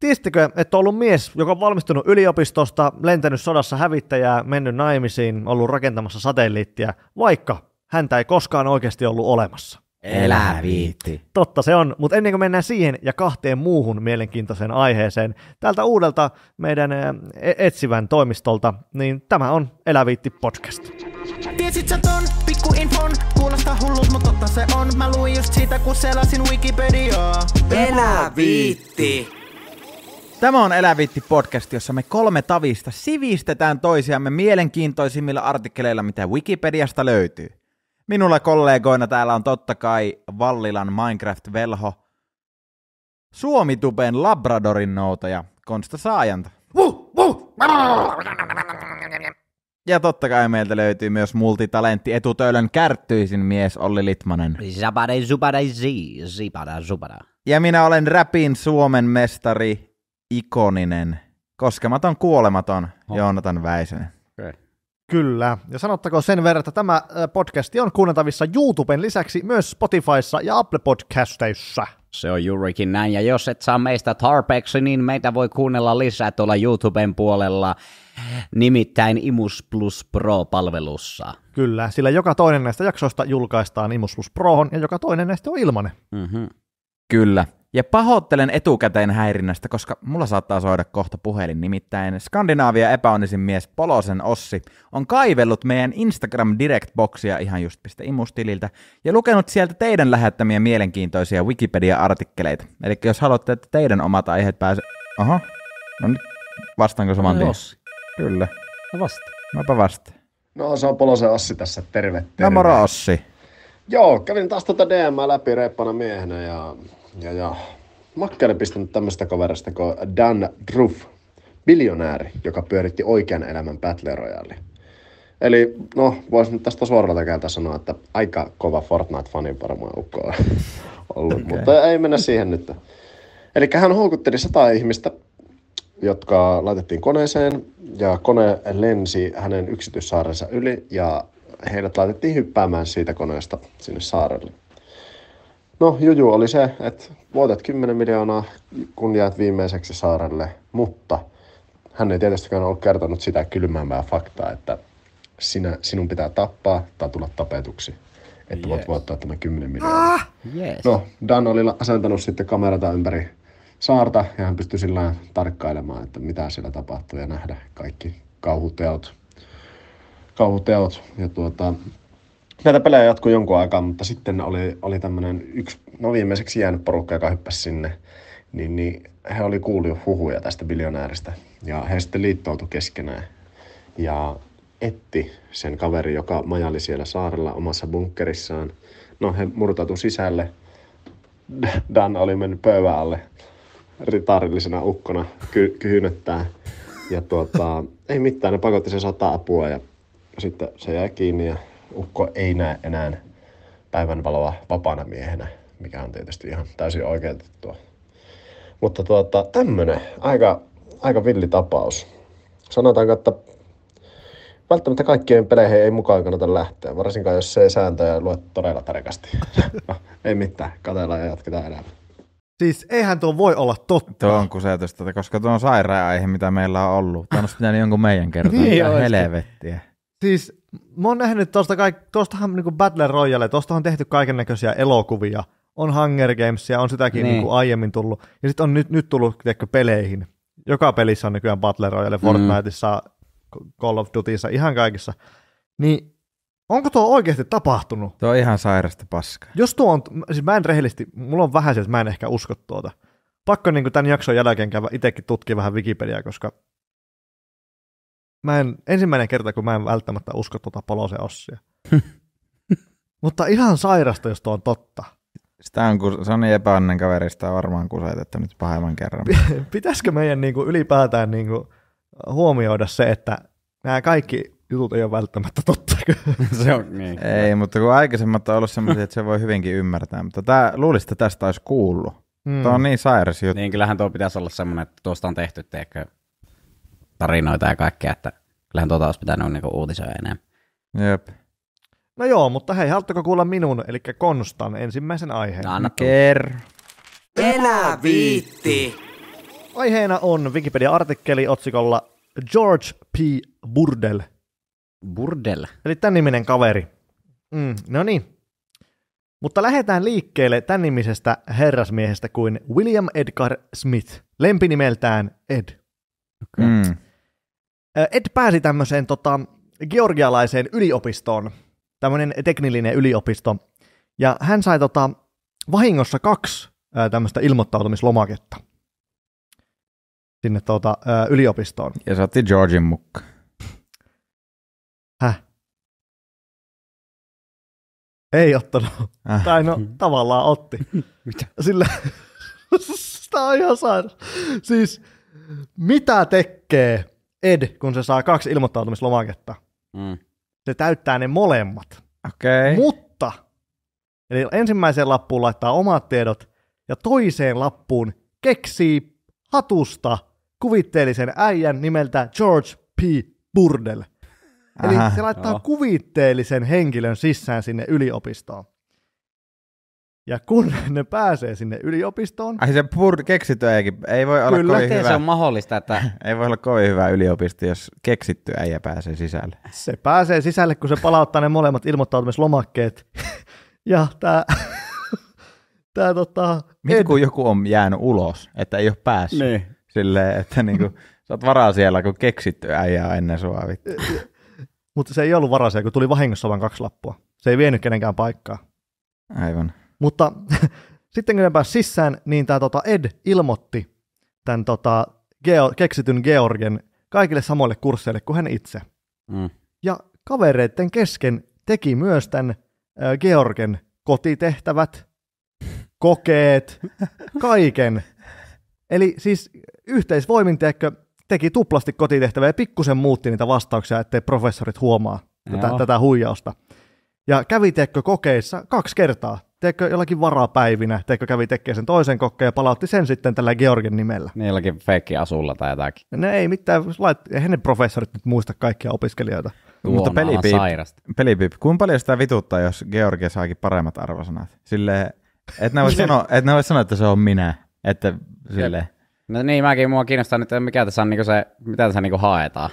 Tiestikö, että on ollut mies, joka on valmistunut yliopistosta, lentänyt sodassa hävittäjää, mennyt naimisiin, ollut rakentamassa satelliittia, vaikka häntä ei koskaan oikeasti ollut olemassa? Elä viitti. Totta se on, mutta ennen kuin mennään siihen ja kahteen muuhun mielenkiintoiseen aiheeseen, tältä uudelta meidän eh, e-, etsivän toimistolta, niin tämä on Eläviitti podcast. Tiesit sä ton, pikku infon, kuulostaa hullut, mutta totta se on. Mä luin just siitä, kun selasin Wikipediaa. Eläviitti. Tämä on Eläviitti podcast, jossa me kolme tavista sivistetään toisiamme mielenkiintoisimmilla artikkeleilla, mitä Wikipediasta löytyy. Minulla kollegoina täällä on totta kai Vallilan Minecraft-velho, Suomituben Labradorin noutaja Konsta Saajanta. Ja totta kai meiltä löytyy myös multitalentti etutöölön kärttyisin mies Olli Litmanen. Zabada, zubada, zi, zibada, zubada. Ja minä olen räpin Suomen mestari ikoninen, koskematon kuolematon oh. Joonatan Väisenen. Okay. Kyllä, ja sanottakoon sen verran, että tämä podcasti on kuunneltavissa YouTuben lisäksi myös Spotifyssa ja Apple Podcasteissa. Se on juurikin näin, ja jos et saa meistä tarpeeksi, niin meitä voi kuunnella lisää tuolla YouTuben puolella, nimittäin Imus Plus Pro-palvelussa. Kyllä, sillä joka toinen näistä jaksoista julkaistaan Imus Plus Prohon, ja joka toinen näistä on ilmanen. Mm-hmm. Kyllä, ja pahoittelen etukäteen häirinnästä, koska mulla saattaa soida kohta puhelin. Nimittäin Skandinaavia epäonnisin mies Polosen Ossi on kaivellut meidän Instagram Direct-boksia ihan just imustililtä ja lukenut sieltä teidän lähettämiä mielenkiintoisia Wikipedia-artikkeleita. Eli jos haluatte, että teidän omat aiheet pääse Oho, no nyt vastaanko saman tien? Ossi. Kyllä. No vasta. Mäpä vasta. No se on Polosen Ossi tässä, terve. terve. No moro Ossi. Joo, kävin taas tuota DM läpi reippana miehenä ja ja, ja. Makkari pistänyt tämmöistä kaverasta kuin Dan Druff, biljonääri, joka pyöritti oikean elämän Battle Royale. Eli no, voisin nyt tästä suoralta käältä sanoa, että aika kova Fortnite-fani varmaan ukko on ollut, okay. mutta ei mennä siihen nyt. Eli hän houkutteli sata ihmistä, jotka laitettiin koneeseen ja kone lensi hänen yksityissaarensa yli ja heidät laitettiin hyppäämään siitä koneesta sinne saarelle. No juju oli se, että voitat 10 miljoonaa, kun jäät viimeiseksi saarelle, mutta hän ei tietystikään ollut kertonut sitä kylmäämää faktaa, että sinä, sinun pitää tappaa tai tulla tapetuksi, että yes. voit voittaa tämän 10 miljoonaa. Ah, yes. No, Dan oli asentanut sitten kamerata ympäri saarta ja hän pystyi sillä tarkkailemaan, että mitä siellä tapahtuu ja nähdä kaikki kauhuteot. kauhuteot. Ja tuota, näitä pelejä jatkui jonkun aikaa, mutta sitten oli, oli tämmöinen yksi, no viimeiseksi jäänyt porukka, joka hyppäsi sinne, niin, niin he oli kuullut huhuja tästä biljonääristä ja he sitten liittoutui keskenään ja etti sen kaveri, joka majali siellä saarella omassa bunkkerissaan. No he murtautui sisälle. Dan oli mennyt pöydän alle ritarillisena ukkona ky- kyhynöttää. Ja tuota, ei mitään, ne pakotti sen sata apua ja sitten se jäi kiinni ja ukko ei näe enää päivänvaloa vapaana miehenä, mikä on tietysti ihan täysin oikeutettua. Mutta tuota, tämmönen aika, aika villi tapaus. Sanotaanko, että välttämättä kaikkien peleihin ei mukaan kannata lähteä, varsinkaan jos se ei sääntöjä lue todella tarkasti. No, ei mitään, katsellaan ja jatketaan elämää. Siis eihän tuo voi olla totta. Tuo on kusetusta, koska tuo on sairaan aihe, mitä meillä on ollut. Tämä on pitänyt jonkun meidän kertoa. niin, helvettiä siis mä oon nähnyt tuosta kaik- tostahan niinku Battle Royale, tosta on tehty kaiken näköisiä elokuvia. On Hunger Gamesia, on sitäkin niin. niinku aiemmin tullut. Ja sitten on nyt, nyt tullut tiedätkö, peleihin. Joka pelissä on nykyään Battle Royale, mm. Fortniteissa, mm. Call of Dutyissa, ihan kaikissa. Niin Onko tuo oikeasti tapahtunut? Tuo on ihan sairasta paskaa. Jos tuo on, siis mä en rehellisesti, mulla on vähän se, että mä en ehkä usko tuota. Pakko niin tämän jakson jälkeen käydä itsekin tutkia vähän Wikipediaa, koska Mä en, ensimmäinen kerta, kun mä en välttämättä usko tuota Polosen Ossia. Mutta ihan sairasta, jos tuo on totta. Sitä on, kun se on niin epäonnen kaverista varmaan kusetettu nyt pahemman kerran. Pitäisikö meidän niin kuin ylipäätään niin kuin huomioida se, että nämä kaikki jutut ei ole välttämättä totta. se on niin. Ei, mutta kun aikaisemmat on ollut sellaisia, että se voi hyvinkin ymmärtää. Mutta tämä, luulisin, että tästä olisi kuullut. Mm. Tuo on niin sairas juttu. Niin, kyllähän tuo pitäisi olla semmoinen, että tuosta on tehty, teekö tarinoita ja kaikkea, että kyllähän tuota olisi pitänyt niin uutisoida enemmän. Jep. No joo, mutta hei, haluatteko kuulla minun, eli Konstan ensimmäisen aiheen? No, anna Elä viitti! Aiheena on Wikipedia-artikkeli otsikolla George P. Burdel. Burdel. Eli tämän niminen kaveri. Mm, no niin. Mutta lähdetään liikkeelle tämän nimisestä herrasmiehestä kuin William Edgar Smith, lempinimeltään Ed. Okay. Mm. Ed pääsi tämmöiseen tota, georgialaiseen yliopistoon, tämmöinen teknillinen yliopisto, ja hän sai tota, vahingossa kaksi tämmöistä ilmoittautumislomaketta sinne tuota, yliopistoon. Ja saatti Georgin mukka. Häh? Ei ottanut. Äh. Tai no, tavallaan otti. Mitä? Sillä... Tämä on ihan sairaan. Siis, mitä tekee Ed, kun se saa kaksi ilmoittautumislomaketta, mm. se täyttää ne molemmat. Okay. Mutta, eli ensimmäiseen lappuun laittaa omat tiedot ja toiseen lappuun keksii hatusta kuvitteellisen äijän nimeltä George P. Burdell. Eli Aha, se laittaa joo. kuvitteellisen henkilön sisään sinne yliopistoon. Ja kun ne pääsee sinne yliopistoon... Ai se pur- keksityäjäkin, ei voi olla kyllä. kovin hyvä. se on mahdollista, että... ei voi olla kovin hyvä yliopisto, jos keksitty äijä pääsee sisälle. Se pääsee sisälle, kun se palauttaa ne molemmat ilmoittautumislomakkeet. ja tämä... tämä tota... Mitä kun joku on jäänyt ulos, että ei ole päässyt. Niin. Silleen, että niinku, sä oot varaa siellä, kun keksitty äijää ennen sua. Mutta se ei ollut varaa siellä, kun tuli vahingossa vain kaksi lappua. Se ei vienyt kenenkään paikkaa. Aivan. Mutta sitten kun ne pääsi sisään, niin tämä tota Ed ilmoitti tämän tota Geo, keksityn Georgen kaikille samoille kursseille kuin hän itse. Mm. Ja kavereiden kesken teki myös tämän äh, Georgen kotitehtävät, kokeet, kaiken. Eli siis yhteisvoimin teekö, teki tuplasti kotitehtäviä ja pikkusen muutti niitä vastauksia, ettei professorit huomaa tätä, tätä huijausta. Ja kävi teekö kokeissa kaksi kertaa teekö jollakin varapäivinä, teekö kävi tekemään sen toisen kokkeen ja palautti sen sitten tällä Georgin nimellä. Niin jollakin feikki asulla tai jotakin. Ne no ei mitään, lait, eihän ne professorit nyt muista kaikkia opiskelijoita. Tuo Mutta pelipiip, pelipiip, kuinka paljon sitä vituttaa, jos Georgia saakin paremmat arvosanat? Silleen, et ne voi sanoa, et ne voi sanoa, että se on minä. Että silleen. No niin, mäkin mua kiinnostaa nyt, mikä tässä on, niin se, mitä tässä niin haetaan.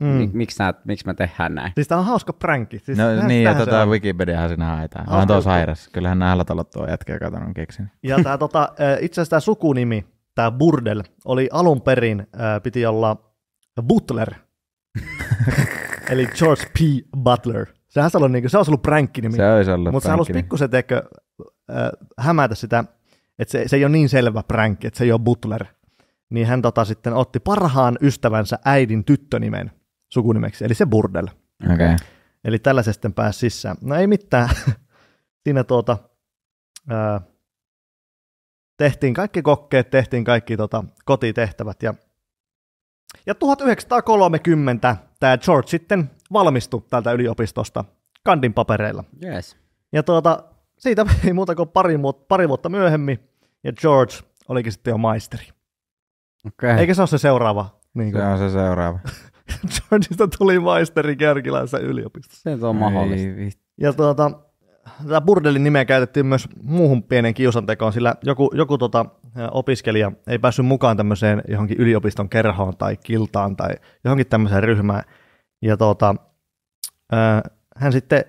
Mm. Miksi miksi me tehdään näin? Siis tämä on hauska pränkki. Siis no niin, ja tota, Wikipediahan siinä haetaan. Onhan tuo sairas. Kyllähän nämä halatalot tuo jätkä, joka on keksin. Ja tämä, tota, itse asiassa tämä sukunimi, tämä Burdel, oli alun perin, äh, piti olla Butler. Eli George P. Butler. Sehän oli, niin se olisi ollut pränkkinimi. Se olisi ollut Mutta se halusi pikkusen teikö, äh, hämätä sitä, että se, se ei ole niin selvä pränkki, että se ei ole Butler. Niin hän tota, sitten otti parhaan ystävänsä äidin tyttönimen sukunimeksi, eli se burdel. Okay. Eli tällaisesta sitten pääsi sisään. No ei mitään. Siinä tuota, ää, tehtiin kaikki kokkeet, tehtiin kaikki tota, kotitehtävät ja ja 1930 tämä George sitten valmistui tältä yliopistosta kandin papereilla. Yes. Ja tuota, siitä ei muuta kuin pari, pari vuotta myöhemmin, ja George olikin sitten jo maisteri. Okay. Eikä se ole se seuraava? Niin kuin. Se on se seuraava. Georgista tuli maisteri Kärkilässä yliopistossa. Se on mahdollista. Ei, ja tuota, tätä Burdelin nimeä käytettiin myös muuhun pienen kiusantekoon, sillä joku, joku tota, opiskelija ei päässyt mukaan tämmöiseen johonkin yliopiston kerhoon tai kiltaan tai johonkin tämmöiseen ryhmään. Ja tuota, hän sitten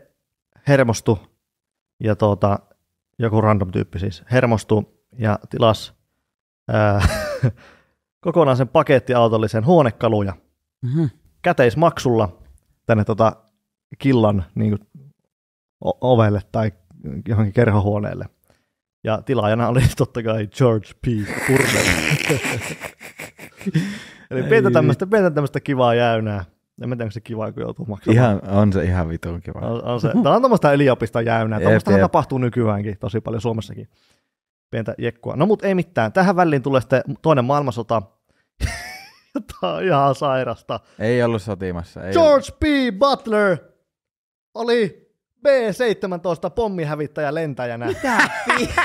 hermostui ja tuota, joku random tyyppi siis hermostui ja tilasi ää, kokonaisen pakettiautollisen huonekaluja – mm-hmm. käteismaksulla tänne tota killan niin kuin, o- ovelle tai johonkin kerhohuoneelle. Ja tilaajana oli totta kai George P. Turner. Eli pientä tämmöistä, pientä tämmöistä kivaa jäynää. En mä tiedä, onko se kiva, kun joutuu maksamaan. Ihan, on se ihan vitun kiva. On, on se. Tämä on tämmöistä yliopista jäynää. Tämmöistä tapahtuu nykyäänkin tosi paljon Suomessakin. Pientä jekkua. No mut ei mitään. Tähän väliin tulee sitten toinen maailmansota jotain ihan sairasta. Ei ollut sotimassa. Ei George ollut. B. Butler oli B-17 pommihävittäjä lentäjänä. Mitä?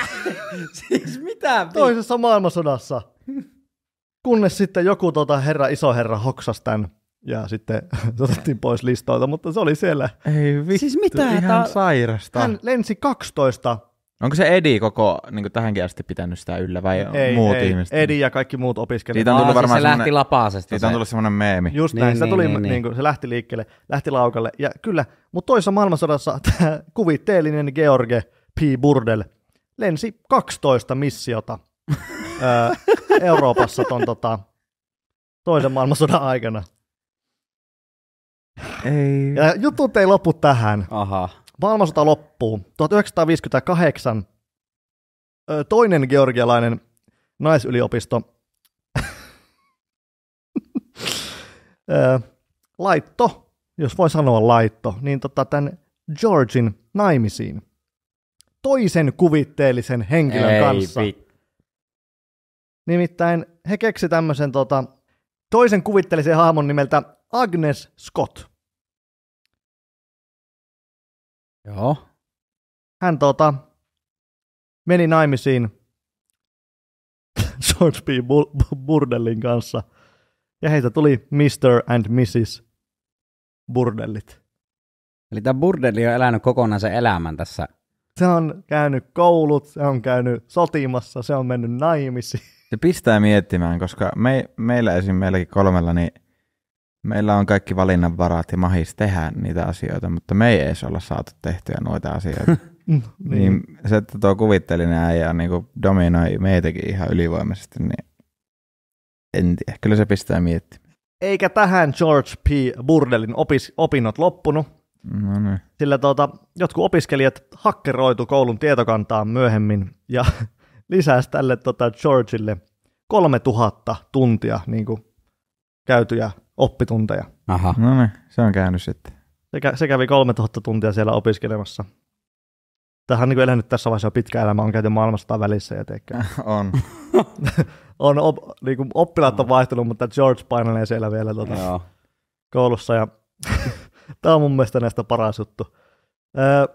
siis mitä? Toisessa maailmansodassa. Kunnes sitten joku tuota herra herra hoksasi tämän ja sitten se otettiin pois listoilta, mutta se oli siellä. Ei vittu, siis mitä? ihan sairasta. Hän lensi 12 Onko se Edi koko niin tähänkin asti pitänyt sitä yllä vai ei, muut ei. ihmiset? Edi ja kaikki muut opiskelijat. Siitä on tullut Aa, ah, siis varmaan se lähti lapaasesta. Siitä on tullut semmoinen meemi. Just niin, näin, niin, tuli, niin, niin, niin. se lähti liikkeelle, lähti laukalle. Ja kyllä, mutta toisessa maailmansodassa tämä kuvitteellinen George P. Burdel lensi 12 missiota Euroopassa ton tota, toisen maailmansodan aikana. Ei. Ja jutut ei lopu tähän. Aha. Maailmansota loppuu. 1958 toinen georgialainen naisyliopisto laitto, jos voi sanoa laitto, niin tota tämän Georgin naimisiin toisen kuvitteellisen henkilön Ei, kanssa. Vi- Nimittäin he keksi tämmöisen tota, toisen kuvitteellisen hahmon nimeltä Agnes Scott – Joo. Hän tota, meni naimisiin Sotheby's Burdellin kanssa ja heitä tuli Mr. and Mrs. Burdellit. Eli tämä burdelli on elänyt kokonaan sen elämän tässä. Se on käynyt koulut, se on käynyt sotimassa, se on mennyt naimisiin. Se pistää miettimään, koska me, meillä esim. meilläkin kolmella, niin meillä on kaikki valinnanvarat ja mahis tehdä niitä asioita, mutta me ei edes olla saatu tehtyä noita asioita. Mm, niin. niin se, että tuo kuvittelinen äijä niin dominoi meitäkin ihan ylivoimaisesti, niin en tiedä. Kyllä se pistää miettimään. Eikä tähän George P. Burdelin opis, opinnot loppunut. No niin. Sillä tuota, jotkut opiskelijat hakkeroitu koulun tietokantaan myöhemmin ja lisäsi tälle tuota Georgeille 3000 tuntia niin kuin, käytyjä oppitunteja. Aha. No niin, se on käynyt sitten. Se, kä- se kävi 3000 tuntia siellä opiskelemassa. Tähän on niin elänyt tässä vaiheessa pitkä elämä, on käyty maailmasta välissä ja teikö. on. on op, niin kuin oppilaat on vaihtunut, mutta George painelee siellä vielä tuota, Joo. koulussa. Ja Tämä on mun mielestä näistä paras juttu. Öö,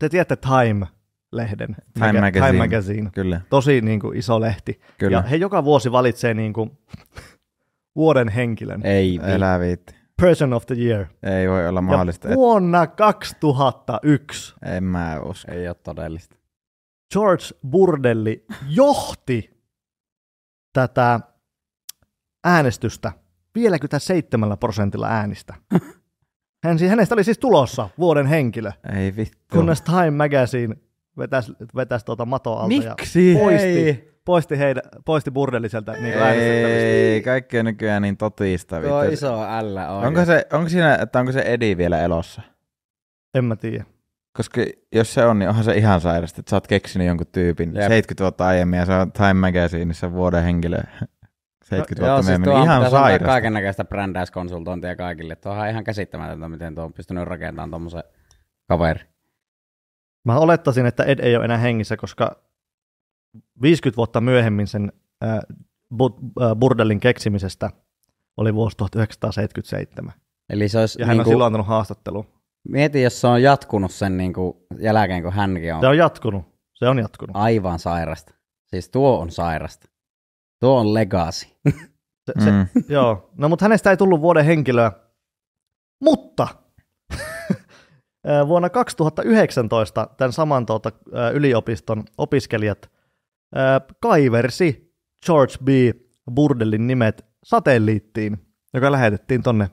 te tiedätte Time, lehden. Time, Magazine. Time Magazine. Kyllä. Tosi niin kuin, iso lehti. Kyllä. Ja he joka vuosi valitsee niin kuin, vuoden henkilön. Ei, vi- Person of the Year. Ei voi olla mahdollista. Ja vuonna 2001 En mä usko. Ei ole todellista. George Burdelli johti tätä äänestystä 57 prosentilla äänistä. Hän, hänestä oli siis tulossa vuoden henkilö, Ei vittu. kunnes Time Magazine vetäisi vetäs tuota matoa alta ja Miksi? poisti Ei poisti, heidä, poisti burdelliseltä niin Ei, kaikki on nykyään niin totista. Tuo vittu. iso L on. Onko, se, onko, siinä, että onko se Edi vielä elossa? En mä tiedä. Koska jos se on, niin onhan se ihan sairasta, että sä oot keksinyt jonkun tyypin Jep. 70 vuotta aiemmin ja se on Time Magazineissa vuoden henkilö 70 no, vuotta joo, siis ihan sairasta. kaiken näköistä brändäiskonsultointia kaikille. Tuo on ihan käsittämätöntä, miten tuo on pystynyt rakentamaan tuommoisen kaveri. Mä olettaisin, että Ed ei ole enää hengissä, koska 50 vuotta myöhemmin sen burdelin keksimisestä oli vuosi 1977. Eli se olisi ja hän niin on niinku- silloin antanut Mieti, jos se on jatkunut sen niin kuin jälkeen, kun hänkin on. Se on jatkunut. Se on jatkunut. Aivan sairasta. Siis tuo on sairasta. Tuo on legasi. Se, se, mm. Joo. No, mutta hänestä ei tullut vuoden henkilöä. Mutta vuonna 2019 tämän saman tuota, yliopiston opiskelijat – Äh, kaiversi George B. Burdellin nimet satelliittiin, joka lähetettiin tonne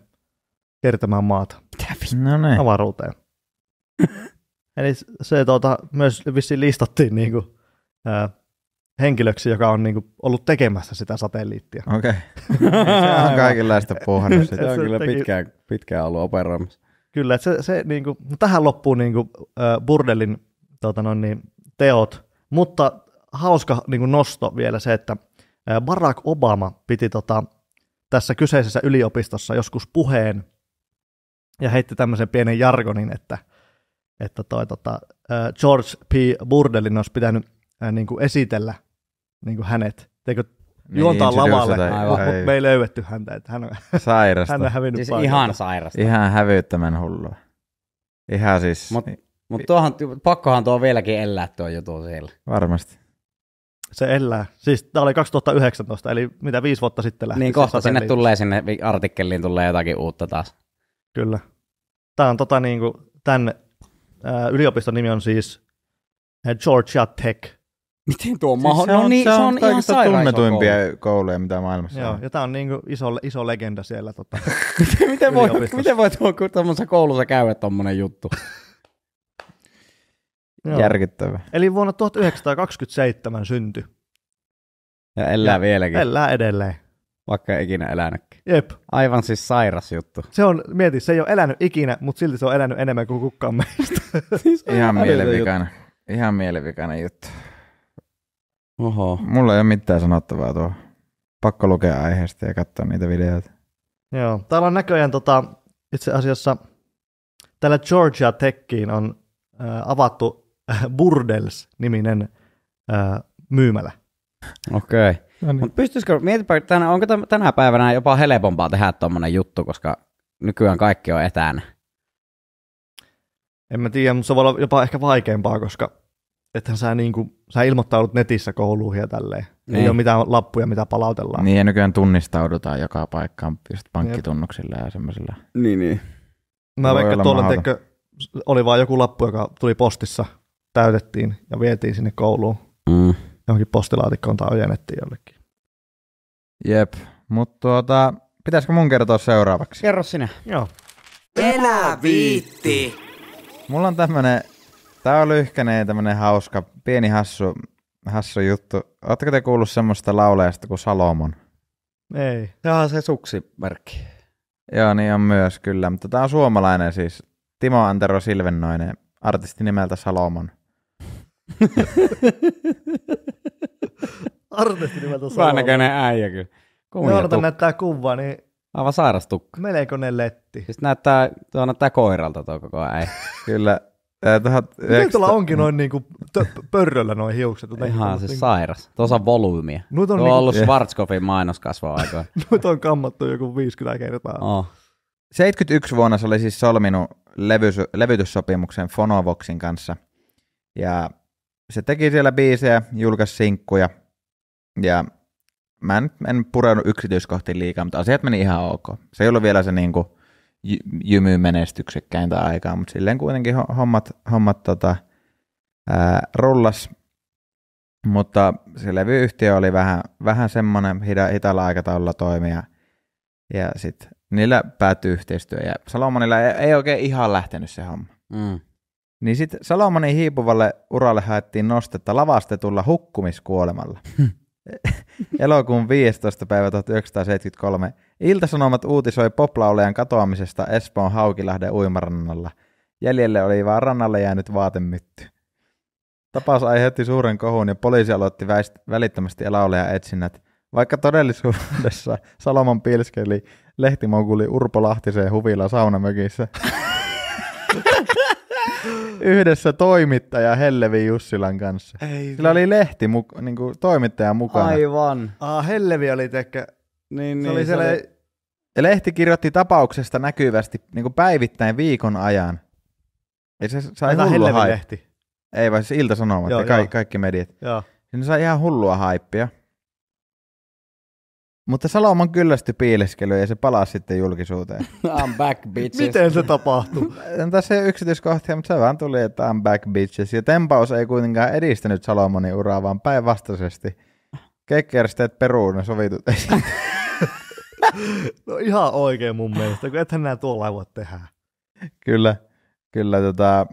kiertämään maata. No niin. Avaruuteen. Eli se tuota, myös vissiin listattiin niin kuin, ää, äh, henkilöksi, joka on niin kuin, ollut tekemässä sitä satelliittia. Okei. Okay. se on kaikenlaista pohjannut. se on kyllä pitkään, pitkään ollut operoimassa. Kyllä, että se, se niin kuin, no tähän loppuu niin kuin, ää, äh, Burdellin tuota, noin, niin, teot, mutta hauska niin kuin nosto vielä se, että Barack Obama piti tota, tässä kyseisessä yliopistossa joskus puheen ja heitti tämmöisen pienen jargonin, että, että toi, tota, George P. Burdellin olisi pitänyt ää, niin kuin esitellä niin kuin hänet. Teikö niin, juontaa lavalle, mutta me ei löydetty häntä. Että hän, on, sairasta. hän on hävinnyt siis ihan sairasta. Ihan hävyyttämän hullua. Ihan siis... mut tuohan, pakkohan tuo vieläkin elää tuo jutu siellä. Varmasti se elää. Siis tämä oli 2019, eli mitä viisi vuotta sitten lähti. Niin kohta sinne tulee, sinne artikkeliin tulee jotakin uutta taas. Kyllä. Tämä on tota niin kuin, tämän ää, yliopiston nimi on siis Georgia Tech. Miten tuo on siis Se on, no niin, se on, se on kaikista ihan tunnetuimpia kouluja. kouluja, mitä maailmassa Joo, on. Ja tämä on niin kuin iso, iso legenda siellä. Tota, miten, voi, miten voi tuon tuommoisessa koulussa käydä tuommoinen juttu? Järkittävä. Järkyttävä. Eli vuonna 1927 synty. Ja elää ja vieläkin. Elää edelleen. Vaikka ei ikinä elänytkin. Jep. Aivan siis sairas juttu. Se on, mieti, se ei ole elänyt ikinä, mutta silti se on elänyt enemmän kuin kukaan meistä. siis Ihan Juttu. Ihan mielivikainen juttu. Oho. Mulla ei ole mitään sanottavaa tuo. Pakko lukea aiheesta ja katsoa niitä videoita. Joo. Täällä on näköjään tota, itse asiassa täällä Georgia Techiin on äh, avattu Äh, Burdels-niminen äh, myymälä. Okei. Okay. No niin. pystyisikö, mietipä, tänä, onko tänä päivänä jopa helpompaa tehdä tuommoinen juttu, koska nykyään kaikki on etänä? En mä tiedä, mutta se voi olla jopa ehkä vaikeampaa, koska ethän sä, niin kuin, sä ilmoittaudut netissä kouluihin ja tälleen. Niin. Ei ole mitään lappuja, mitä palautellaan. Niin, ja nykyään tunnistaudutaan joka paikkaan just pankkitunnuksilla ja semmoisilla. Niin, niin. Mä vaikka tuolla, teikö, oli vaan joku lappu, joka tuli postissa täytettiin ja vietiin sinne kouluun. Mm. Johonkin postilaatikkoon tai ojennettiin jollekin. Jep, mutta tuota, pitäisikö mun kertoa seuraavaksi? Kerro sinä. Joo. Elä viitti! Mulla on tämmönen, tää on lyhkänen tämmönen hauska, pieni hassu, hassu juttu. Oletteko te kuullut semmoista lauleesta kuin Salomon? Ei. se on se suksimerkki. Joo, niin on myös kyllä, mutta tämä on suomalainen siis. Timo Antero Silvennoinen, artisti nimeltä Salomon. Artisti nimeltä Salonen. Vähän näköinen äijä kyllä. Nuorta näyttää kuva, niin Aivan sairastukka. ne letti. Siis näyttää, tuo näyttää koiralta tuo koko ajan. Kyllä. Tähän, Miten tuolla onkin noin niinku pörröllä noin hiukset? Ihan niinku, siis niinku... sairas. Tuossa on volyymiä. Noit on tuo on niinku... ollut Schwarzkopfin mainoskasvaa aikaa. Nyt on kammattu joku 50 kertaa. Oh. 71 vuonna se oli siis solminut levy- levytyssopimuksen Fonovoxin kanssa. Ja se teki siellä biisejä, julkaisi sinkkuja, ja mä en, en pureudu yksityiskohtiin liikaa, mutta asiat meni ihan ok. Se ei ollut vielä se niin jymymenestyksekkäintä aikaa, mutta silleen kuitenkin hommat, hommat tota, ää, rullas. Mutta se levyyhtiö oli vähän, vähän semmoinen hita, hitalla aikataululla toimia. Ja sitten niillä päättyy yhteistyö. Ja Salomonilla ei, ei oikein ihan lähtenyt se homma. Mm. Niin sitten Salomonin hiipuvalle uralle haettiin nostetta lavastetulla hukkumiskuolemalla. Elokuun 15. päivä 1973 Iltasanomat uutisoi poplaulajan katoamisesta Espoon Haukilahden uimarannalla. Jäljelle oli vaan rannalle jäänyt vaatemytty. Tapaus aiheutti suuren kohun ja poliisi aloitti väist- välittömästi laulajan etsinnät, vaikka todellisuudessa Salomon piilskeli lehtimoguli Urpo Lahtiseen huvila saunamökissä. yhdessä toimittaja Hellevi Jussilan kanssa. Ei, Sillä oli lehti mu- kuin niinku toimittaja mukana. Aivan. Ah, Hellevi oli tekä. Niin, se niin, oli se siellä... oli... Lehti kirjoitti tapauksesta näkyvästi kuin niinku päivittäin viikon ajan. Ja se sai Tämä hullua lehti. Ei vaan siis Ilta-Sanomat ja ka- kaikki mediat. Joo. Niin se sai ihan hullua haippia. Mutta Saloman kyllästy piileskely ja se palaa sitten julkisuuteen. I'm back bitches. Miten se tapahtuu? No, tässä ei ole yksityiskohtia, mutta se vaan tuli, että I'm back bitches. Ja tempaus ei kuitenkaan edistänyt Salomonin uraa, vaan päinvastaisesti. Kekkersteet peruun ne sovitut No ihan oikein mun mielestä, kun ethän nää tuolla voi tehdä. Kyllä, kyllä tota,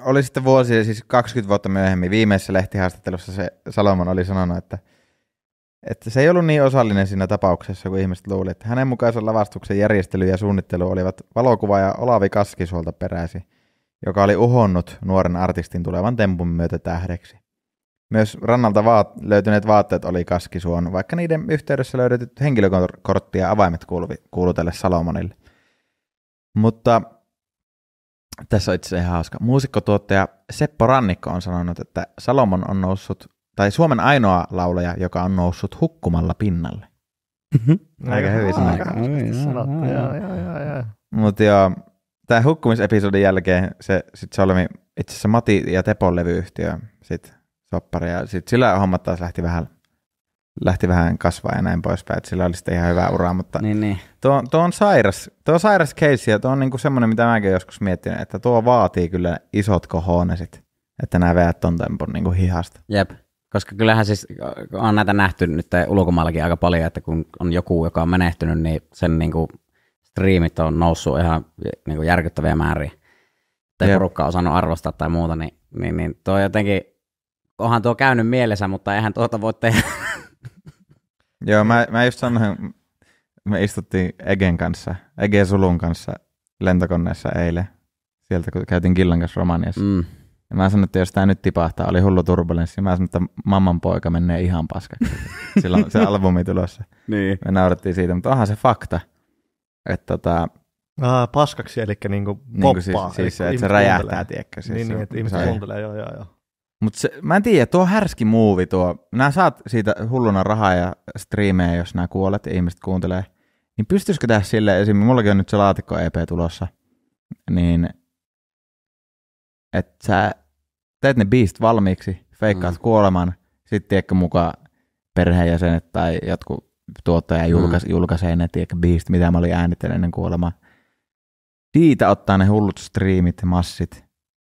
oli sitten vuosi, siis 20 vuotta myöhemmin, viimeisessä lehtihaastattelussa se Salomon oli sanonut, että – että se ei ollut niin osallinen siinä tapauksessa, kun ihmiset luulivat, että hänen mukaansa lavastuksen järjestely ja suunnittelu olivat valokuvaaja Olavi Kaskisuolta peräsi, joka oli uhonnut nuoren artistin tulevan tempun myötä tähdeksi. Myös rannalta vaat- löytyneet vaatteet oli Kaskisuon, vaikka niiden yhteydessä löydetyt henkilökortti ja avaimet kuuluvi- kuulu tälle Salomonille. Mutta tässä on itse asiassa ihan hauska. Muusikkotuottaja Seppo Rannikko on sanonut, että Salomon on noussut tai Suomen ainoa laulaja, joka on noussut hukkumalla pinnalle. Mm-hmm. Aika hyvin sanottu. Mutta joo, tämän hukkumisepisodin jälkeen se sit solmi itse asiassa Mati ja Tepon levyyhtiö sit soppari, ja sit sillä hommat taas lähti vähän lähti vähän kasvaa ja näin poispäin, että sillä oli sitten ihan hyvää ura, mutta niin, niin. Tuo, tuo, on sairas, tuo on sairas case ja tuo on niinku semmoinen, mitä mäkin joskus miettinyt, että tuo vaatii kyllä isot kohonesit, että nämä veät ton tempun niinku hihasta. Jep. Koska kyllähän siis on näitä nähty nyt ulkomaillakin aika paljon, että kun on joku, joka on menehtynyt, niin sen niin kuin striimit on noussut ihan niin kuin järkyttäviä määriä. Tai yep. porukka on osannut arvostaa tai muuta, niin, niin, niin tuo jotenkin, onhan tuo käynyt mielessä, mutta eihän tuota voi tehdä. Joo, mä, mä just sanoin, me istuttiin Egen kanssa, Ege Sulun kanssa lentokoneessa eilen, sieltä kun käytiin Killan kanssa Romaniassa. Mm ja mä sanoin, että jos tämä nyt tipahtaa, oli hullu turbulenssi. Mä sanoin, että mamman poika menee ihan paskaksi. Silloin se albumi tulossa. niin. Me naurattiin siitä, mutta onhan se fakta, että tota, Ah, paskaksi, eli niinku, niinku siis- poppaa. niin siis, siis se, että se räjähtää, tiedätkö? Siis niin, niin, että ihmiset kuuntelee, joo, joo, joo. Mutta mä en tiedä, tuo härski muuvi tuo, nää saat siitä hulluna rahaa ja striimejä, jos nää kuolet ja ihmiset kuuntelee. Niin pystyisikö tässä sille, esimerkiksi mullakin on nyt se laatikko EP tulossa, niin että sä teet ne biist valmiiksi, feikkaat mm. kuoleman, sitten tiedätkö mukaan perheenjäsenet tai jotkut tuottaja julkaisi, mm. julkaisee ne tiedätkö, biist, mitä mä olin äänittänyt ennen kuolemaa. Siitä ottaa ne hullut striimit, massit,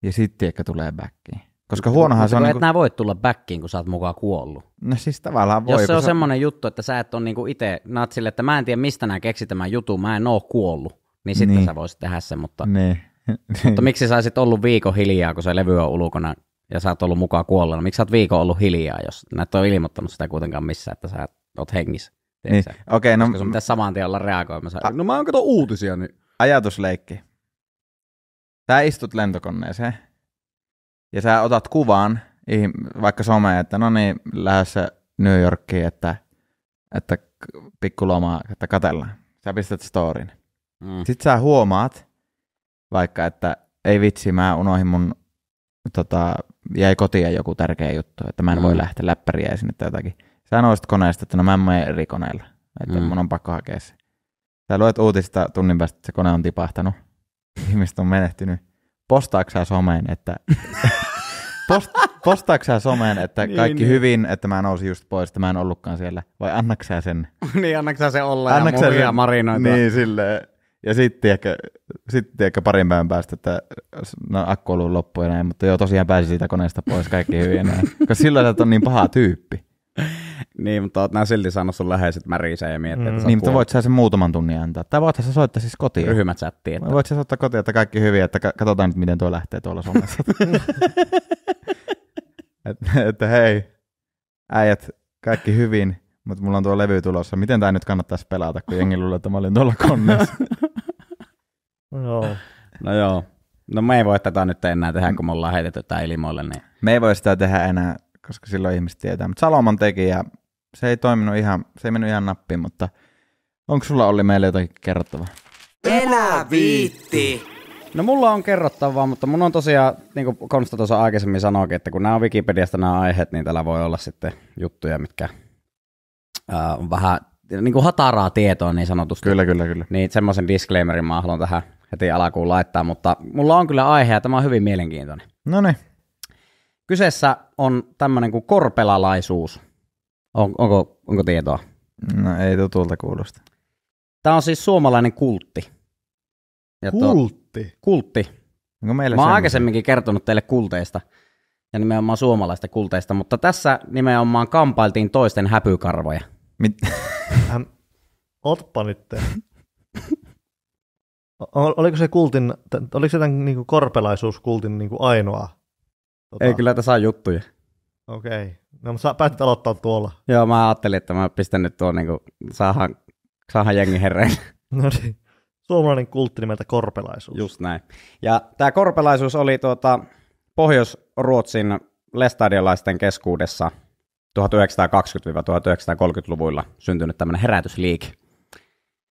ja sitten tiedätkö tulee backiin. Koska huonohan no, se on... Niin kuin... nämä voi tulla backiin, kun sä oot mukaan kuollut. No siis tavallaan voi. Jos se on sä... semmoinen juttu, että sä et ole niinku itse, natsille, että mä en tiedä mistä nää keksi tämän jutun, mä en oo kuollut, niin sitten niin. sä voisit tehdä sen, mutta... Niin. Mutta miksi sä olisit ollut viikon hiljaa, kun se levy on ulkona ja sä oot ollut mukaan kuolleena? Miksi sä oot viikon ollut hiljaa, jos näet on ilmoittanut sitä kuitenkaan missään, että sä oot hengissä? Niin. Okei, okay, no... Koska sun pitäisi saman tien olla reagoimassa. A- no mä oon kato uutisia, niin... Ajatusleikki. Sä istut lentokoneeseen ja sä otat kuvan, vaikka someen, että no niin, lähdössä New Yorkiin, että, että pikkulomaa, että katellaan. Sä pistät storin. Mm. Sitten sä huomaat, vaikka, että ei vitsi, mä unohin mun, tota, jäi kotiin joku tärkeä juttu, että mä en mm. voi lähteä läppäriä sinne tai jotakin. Sä nousit koneesta, että no mä en mene eri koneella, että mm. mun on pakko hakea se. Sä luet uutista tunnin päästä, että se kone on tipahtanut, ihmiset on menehtynyt. sä someen, että... Post, sä someen, että niin, kaikki niin. hyvin, että mä nousin just pois, että mä en ollutkaan siellä? Vai annaksä sen? niin, annaksä se olla annaksä ja muhia sen... marinoita? Niin, silleen ja sitten ehkä, sit, ehkä parin päivän päästä, että no, akku on loppu ja näin, mutta joo, tosiaan pääsi siitä koneesta pois kaikki hyvin ja näin. Koska silloin sä on niin paha tyyppi. niin, mutta oot nää silti saanut sun läheiset märisee ja miettiä, mm. Niin, mutta voit sä sen muutaman tunnin antaa. Tai voit sä soittaa siis kotiin. chattiin. Että... Voit sä soittaa kotiin, että kaikki hyvin, että katsotaan nyt miten tuo lähtee tuolla somessa. että, et, hei, äijät, kaikki hyvin, mutta mulla on tuo levy tulossa. Miten tämä nyt kannattaisi pelata, kun jengi luulee, että mä olin tuolla koneessa. Joo. No joo. No me ei voi tätä nyt enää tehdä, kun me ollaan heitetty tätä ilmoille. Niin. Me ei voi sitä tehdä enää, koska silloin ihmiset tietää. Mutta Salomon teki ja se ei toiminut ihan, se ei mennyt ihan nappiin, mutta onko sulla oli meille jotakin kerrottavaa? Elä viitti! No mulla on kerrottavaa, mutta mun on tosiaan, niin kuin Konsta tuossa aikaisemmin sanoikin, että kun nämä on Wikipediasta nämä aiheet, niin täällä voi olla sitten juttuja, mitkä äh, on vähän niin kuin hataraa tietoa niin sanotusti. Kyllä, kyllä, kyllä. Niin semmoisen disclaimerin mä haluan tähän heti alkuun laittaa, mutta mulla on kyllä aihe ja tämä on hyvin mielenkiintoinen. No niin. Kyseessä on tämmöinen kuin korpelalaisuus. On, onko, onko tietoa? No ei tutulta kuulosta. Tämä on siis suomalainen kultti. Ja kultti? Tuo, kultti. Onko meillä Mä oon aikaisemminkin kertonut teille kulteista ja nimenomaan suomalaista kulteista, mutta tässä nimenomaan kampailtiin toisten häpykarvoja. Mit? Otpa nyt. Oliko se kultin, oliko se tämän niin kuin korpelaisuus kultin niin kuin ainoa? Tota... Ei, kyllä tässä on juttuja. Okei. Okay. No, mutta päätit aloittaa tuolla. Joo, mä ajattelin, että mä pistän nyt tuon, niin saahan, saahan jengi herreen. no niin. Suomalainen kultti nimeltä korpelaisuus. Just näin. Ja tämä korpelaisuus oli tuota, Pohjois-Ruotsin lestadiolaisten keskuudessa 1920-1930-luvuilla syntynyt tämmöinen herätysliike.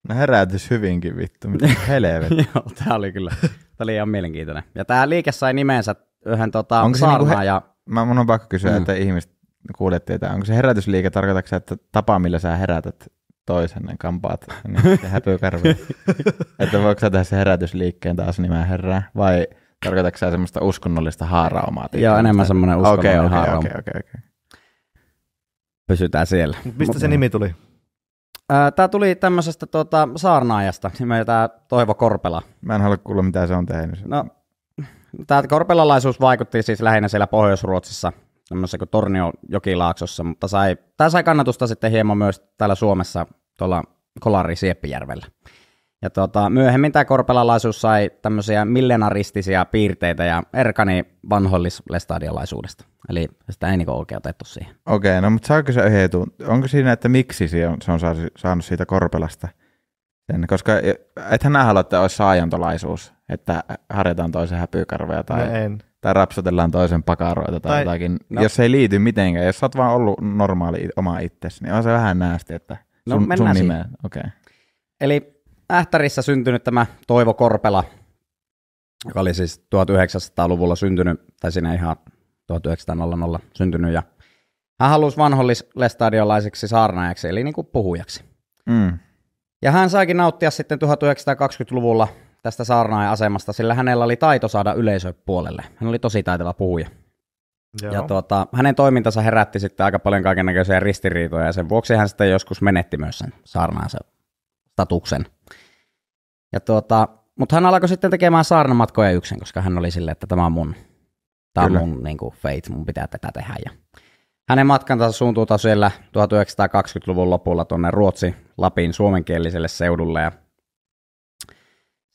No herätys hyvinkin vittu, mitä helvet. Joo, tää oli kyllä, tää oli ihan mielenkiintoinen. Ja tää liike sai nimensä yhden tota, onko se niinku he... ja... Mä, mun on pakko kysyä, mm. että ihmiset kuulet tietää, onko se herätysliike, tarkoitatko että tapa, millä sä herätät toisen ne kampaat, niin se että voiko sä tehdä se herätysliikkeen taas, niin herää, vai tarkoitatko sä semmoista uskonnollista haaraumaa? Joo, enemmän semmoinen uskonnollinen okay, okay, haarauma. Okei, okay, okei, okay, okei. Okay. Pysytään siellä. mistä Mut, se nimi tuli? Tämä tuli tämmöisestä tuota, saarnaajasta nimeltä Toivo Korpela. Mä en halua kuulla, mitä se on tehnyt. No, tämä korpelalaisuus vaikutti siis lähinnä siellä Pohjois-Ruotsissa, tämmöisessä kuin Torniojokilaaksossa, mutta sai, tämä sai kannatusta sitten hieman myös täällä Suomessa tuolla Kolari Sieppijärvellä. Ja tuota, myöhemmin tämä korpelalaisuus sai tämmöisiä millenaristisia piirteitä ja erkani vanhollislestadialaisuudesta. Eli sitä ei niinku oikein otettu siihen. Okei, no mutta saako se etu? Onko siinä, että miksi se on, se on saanut siitä korpelasta? Sen, koska e, ethän nää halua, että olisi saajantolaisuus, että harjataan toisen häpykarvea tai, no tai rapsutellaan toisen pakaroita tai, tai jotakin. No. Jos se ei liity mitenkään, jos sä oot vaan ollut normaali oma itsesi, niin on se vähän näästi, että sun, no, sun nimeä. Okei. Okay. Eli Ähtärissä syntynyt tämä Toivo Korpela, joka oli siis 1900-luvulla syntynyt, tai siinä ihan 1900 syntynyt, ja hän halusi vanholliselle saarnaajaksi, eli niin kuin puhujaksi. Mm. Ja hän saikin nauttia sitten 1920-luvulla tästä saarnaajan asemasta, sillä hänellä oli taito saada yleisö puolelle. Hän oli tosi taitava puhuja. Joo. Ja tuota, hänen toimintansa herätti sitten aika paljon kaiken ristiriitoja, ja sen vuoksi hän sitten joskus menetti myös sen saarnaajan statuksen. Ja tuota, mutta hän alkoi sitten tekemään saarnamatkoja yksin, koska hän oli silleen, että tämä on mun, tämä on mun niin kuin fate, mun pitää tätä tehdä. Ja hänen matkansa suuntuu siellä 1920-luvun lopulla tuonne Ruotsi Lapin suomenkieliselle seudulle. Ja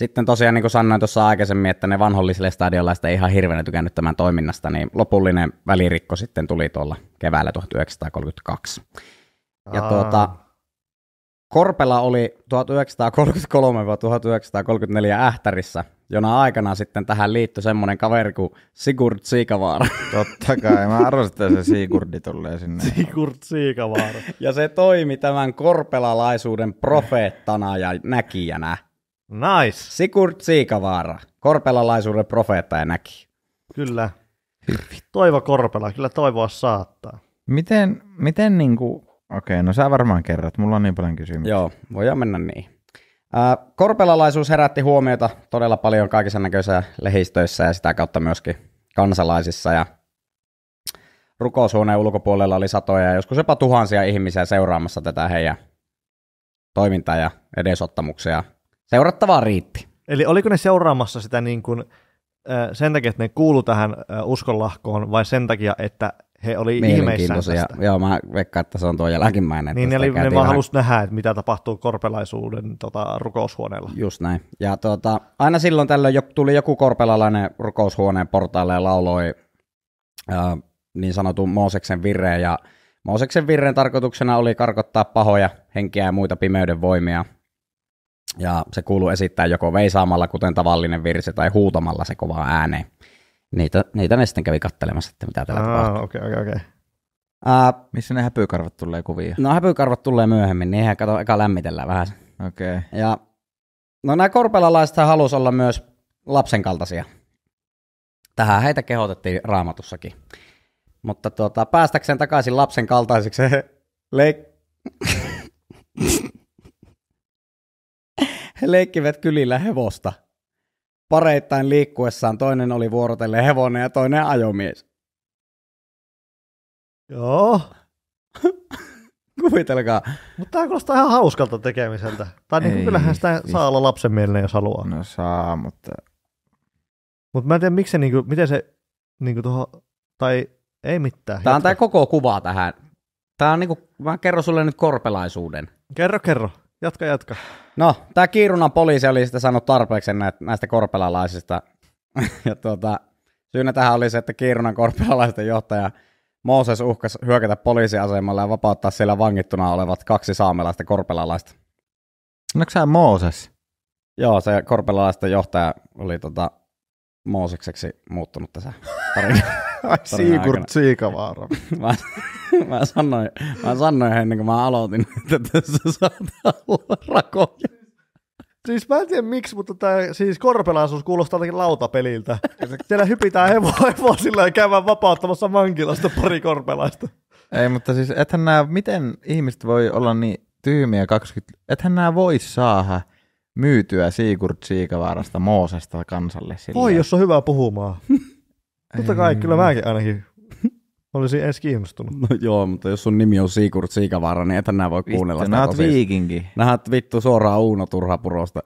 sitten tosiaan, niin kuin sanoin tuossa aikaisemmin, että ne vanhollisille stadionlaista ei ihan hirveänä tykännyt tämän toiminnasta, niin lopullinen välirikko sitten tuli tuolla keväällä 1932. Ja tuota, Korpela oli 1933-1934 Ähtärissä, jona aikana sitten tähän liittyi semmoinen kaveri kuin Sigurd Siikavaara. Totta kai, mä arvasin, että se Sigurdi tulee sinne. Sigurd Siikavaara. ja se toimi tämän korpelalaisuuden profeettana ja näkijänä. Nice. Sigurd Siikavaara, korpelalaisuuden profeetta ja näki. Kyllä. Toivo Korpela, kyllä toivoa saattaa. Miten, miten niin kuin Okei, no sä varmaan kerrot, mulla on niin paljon kysymyksiä. Joo, voidaan mennä niin. korpelalaisuus herätti huomiota todella paljon kaikissa näköisissä lehistöissä ja sitä kautta myöskin kansalaisissa. Ja rukoushuoneen ulkopuolella oli satoja ja joskus jopa tuhansia ihmisiä seuraamassa tätä heidän toimintaa ja edesottamuksia. Seurattavaa riitti. Eli oliko ne seuraamassa sitä niin kuin, sen takia, että ne kuulu tähän uskonlahkoon vai sen takia, että he oli ihmeissään tästä. Joo, mä veikkaan, että se on tuo jälkimmäinen. Niin, eli ne vaan halusivat nähdä, että mitä tapahtuu korpelaisuuden tota, rukoushuoneella. Just näin. Ja tuota, aina silloin tällöin tuli joku korpelalainen rukoushuoneen portaalle ja lauloi äh, niin sanotun Mooseksen virreen, ja Mooseksen virreen tarkoituksena oli karkottaa pahoja henkiä ja muita pimeyden voimia, ja se kuuluu esittää joko veisaamalla, kuten tavallinen virsi, tai huutamalla se kovaa ääneen. Niitä, niitä ne sitten kävi kattelemassa, että mitä täällä tapahtuu. Okei, okei, okei. Uh, Missä ne häpykarvat tulee kuvia? No häpykarvat tulee myöhemmin, niin ihan kato, eka lämmitellään vähän. Okei. Okay. Ja no nämä korpelalaiset halusivat olla myös lapsen kaltaisia. Tähän heitä kehotettiin raamatussakin. Mutta tuota, päästäkseen takaisin lapsen kaltaiseksi he, leik- he leikkivät kylillä hevosta pareittain liikkuessaan toinen oli vuorotelle hevonen ja toinen ajomies. Joo. Kuvitelkaa. Mutta tämä kuulostaa ihan hauskalta tekemiseltä. Tai niin kuin kyllähän sitä ei. Siis- saa olla lapsenmielinen, jos haluaa. No saa, mutta... Mutta mä en tiedä, miksi se, kuin, niinku- miten se niin kuin tuohon, tai ei mitään. Tämä on tämä koko kuva tähän. Tämä on niin kuin, mä kerron sulle nyt korpelaisuuden. Kerro, kerro. Jatka, jatka. No, tämä Kiirunan poliisi oli sitä saanut tarpeeksi näistä korpelalaisista. ja tuota, syynä tähän oli se, että Kiirunan korpelalaisten johtaja Mooses uhkas hyökätä poliisiasemalla ja vapauttaa siellä vangittuna olevat kaksi saamelaista korpelalaista. Onko sä Mooses? Joo, se korpelalaisten johtaja oli tuota, Moosekseksi muuttunut tässä tarinassa. Ai Sigurd Siikavaara. mä, mä, sanoin, mä sanoin ennen kuin mä aloitin, että tässä saattaa olla rakoja. Siis mä en tiedä miksi, mutta tämä siis korpelaisuus kuulostaa jotenkin lautapeliltä. Siellä hypitään hevosilla sillä käymään vapauttamassa vankilasta pari korpelaista. Ei, mutta siis ethän nää, miten ihmiset voi olla niin tyhmiä 20, ethän nämä voi saada myytyä Sigurd Siikavaarasta Moosesta kansalle. Voi, jos on hyvä puhumaan. Totta kai, kyllä mäkin ainakin olisin edes kiinnostunut. No joo, mutta jos sun nimi on Sigurd Siikavaara, niin nää voi kuunnella sitä oot viikinki. Nähät vittu suoraan Uuno Turhapurosta.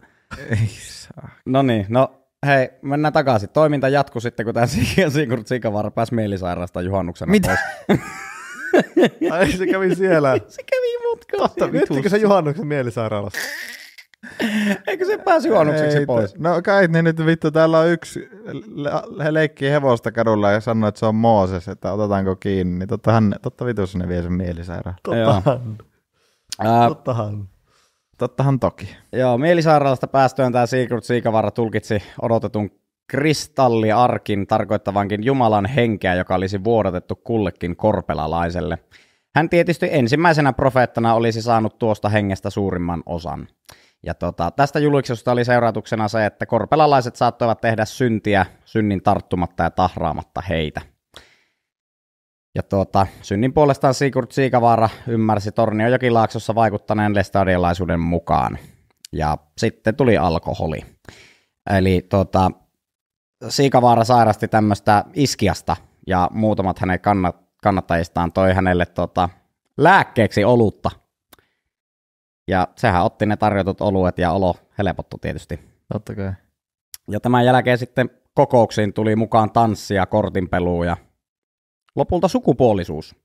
Ei saa. No niin, no hei, mennään takaisin. Toiminta jatkuu sitten, kun tämä Sigurd Siikavaara pääsi mielisairaasta juhannuksena Mitä? pois. Ai se kävi siellä. se kävi mutkaan. Totta, se juhannuksen mielisairaalassa? Eikö se pääsi huonoksi pois? No kai niin nyt vittu, täällä on yksi, he leikkii hevosta kadulla ja sanoo, että se on Mooses, että otetaanko kiinni. Niin tottahan, totta vitussa ne vie sen mielisairaan. Tottahan. Äh, tottahan. Tottahan toki. Joo, mielisairaalasta päästöön tämä Secret Siikavara tulkitsi odotetun kristalliarkin tarkoittavankin Jumalan henkeä, joka olisi vuodatettu kullekin korpelalaiselle. Hän tietysti ensimmäisenä profeettana olisi saanut tuosta hengestä suurimman osan. Ja tota, tästä julkisesta oli seuratuksena se, että korpelalaiset saattoivat tehdä syntiä synnin tarttumatta ja tahraamatta heitä. Ja tuota, synnin puolestaan Sigurd Siikavaara ymmärsi Torniojokilaaksossa vaikuttaneen lestadialaisuuden mukaan. Ja sitten tuli alkoholi. Eli tuota, Siikavaara sairasti tämmöistä iskiasta ja muutamat hänen kannattajistaan toi hänelle tuota, lääkkeeksi olutta – ja sehän otti ne tarjotut oluet ja olo helpottu tietysti. Totta kai. Ja tämän jälkeen sitten kokouksiin tuli mukaan tanssia, kortinpeluu ja lopulta sukupuolisuus.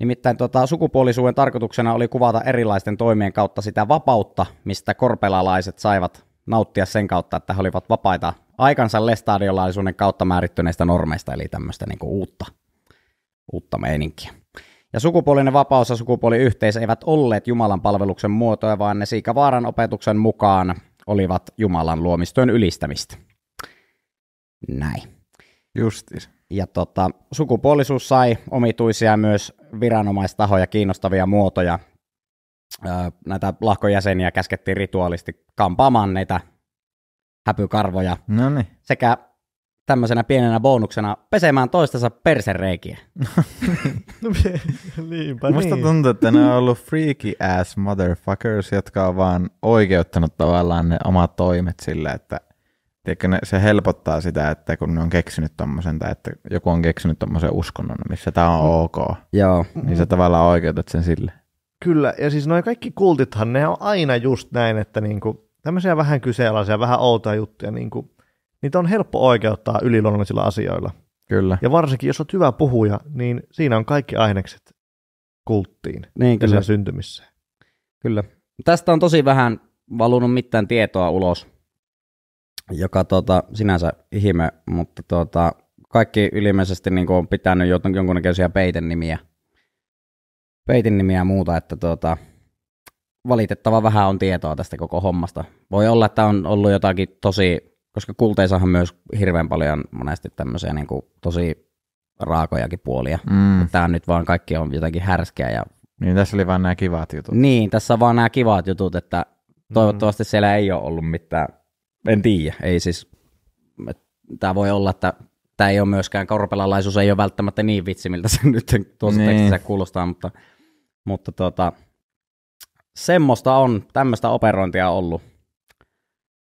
Nimittäin tuota, sukupuolisuuden tarkoituksena oli kuvata erilaisten toimien kautta sitä vapautta, mistä korpelalaiset saivat nauttia sen kautta, että he olivat vapaita aikansa lestadiolaisuuden kautta määrittyneistä normeista, eli tämmöistä niin uutta, uutta meininkiä. Ja sukupuolinen vapaus ja sukupuoliyhteis eivät olleet Jumalan palveluksen muotoja, vaan ne Siikavaaran opetuksen mukaan olivat Jumalan luomistojen ylistämistä. Näin. Justis. Ja tota, sukupuolisuus sai omituisia myös viranomaistahoja kiinnostavia muotoja. näitä lahkojäseniä käskettiin rituaalisti kampaamaan näitä häpykarvoja. Noniin. Sekä tämmöisenä pienenä bonuksena pesemään toistensa persereikiä. No niin, niinpä Musta niin. tuntuu, että ne on ollut freaky ass motherfuckers, jotka on vaan oikeuttanut tavallaan ne omat toimet sillä, että tiedätkö, ne, se helpottaa sitä, että kun ne on keksinyt tommosen, tai että joku on keksinyt tommosen uskonnon, missä tämä on ok, Joo. niin sä tavallaan oikeutat sen sille. Kyllä, ja siis noin kaikki kultithan, ne on aina just näin, että niinku, tämmöisiä vähän kyseenalaisia, vähän outoja juttuja, niinku, niitä on helppo oikeuttaa yliluonnollisilla asioilla. Kyllä. Ja varsinkin, jos olet hyvä puhuja, niin siinä on kaikki ainekset kulttiin niin, ja kyllä. sen syntymiseen. Kyllä. Tästä on tosi vähän valunut mitään tietoa ulos, joka tuota, sinänsä ihme, mutta tuota, kaikki ilmeisesti niin on pitänyt jonkunnäköisiä peitenimiä, peitenimiä ja muuta, että tuota, valitettava vähän on tietoa tästä koko hommasta. Voi olla, että on ollut jotakin tosi koska kulteisahan myös hirveän paljon monesti tämmöisiä niin kuin tosi raakojakin puolia. Mm. Tämä nyt vaan kaikki on jotenkin härskeä. Ja... Niin, tässä oli vaan nämä kivat jutut. Niin, tässä on vaan nämä kivat jutut, että mm. toivottavasti mm. siellä ei ole ollut mitään, en tiedä, ei siis, tämä voi olla, että tämä ei ole myöskään, korpelalaisuus ei ole välttämättä niin vitsi, miltä se nyt tuossa niin. tekstissä kuulostaa, mutta, mutta tuota, semmoista on, tämmöistä operointia ollut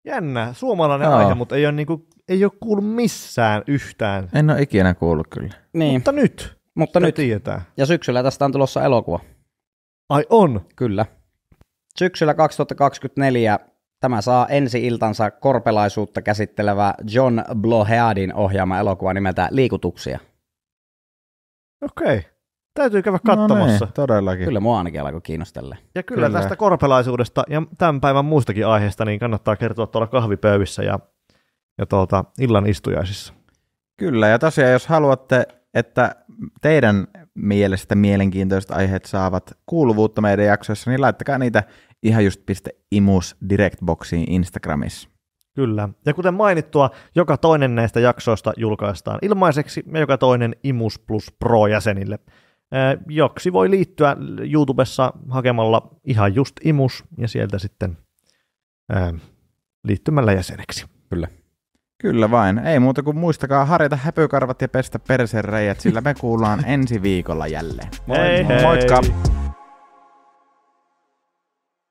Jännä, suomalainen Joo. aihe, mutta ei ole, niinku, ei ole kuullut missään yhtään. En ole ikinä kuullut kyllä. Niin. Mutta nyt. Mutta nyt. Tietää. Ja syksyllä tästä on tulossa elokuva. Ai on? Kyllä. Syksyllä 2024 tämä saa ensi-iltansa korpelaisuutta käsittelevä John Bloheadin ohjaama elokuva nimeltä Liikutuksia. Okei. Okay. Täytyy käydä katsomassa. No niin, todellakin. Kyllä mua ainakin alkoi kiinnostella. Ja kyllä, kyllä tästä korpelaisuudesta ja tämän päivän muustakin aiheesta niin kannattaa kertoa tuolla kahvipöyvissä ja, ja tuolta illan istujaisissa. Kyllä, ja tosiaan jos haluatte, että teidän mielestä mielenkiintoiset aiheet saavat kuuluvuutta meidän jaksoissa, niin laittakaa niitä ihan just piste imus directboxiin Instagramissa. Kyllä. Ja kuten mainittua, joka toinen näistä jaksoista julkaistaan ilmaiseksi ja joka toinen Imus Plus Pro-jäsenille. Eh, joksi voi liittyä YouTubessa hakemalla ihan just imus ja sieltä sitten eh, liittymällä jäseneksi. Kyllä. Kyllä vain. Ei muuta kuin muistakaa harjata häpykarvat ja pestä persereijät, sillä me kuullaan ensi viikolla jälleen. Moi, hei, moi. Hei. Moikka!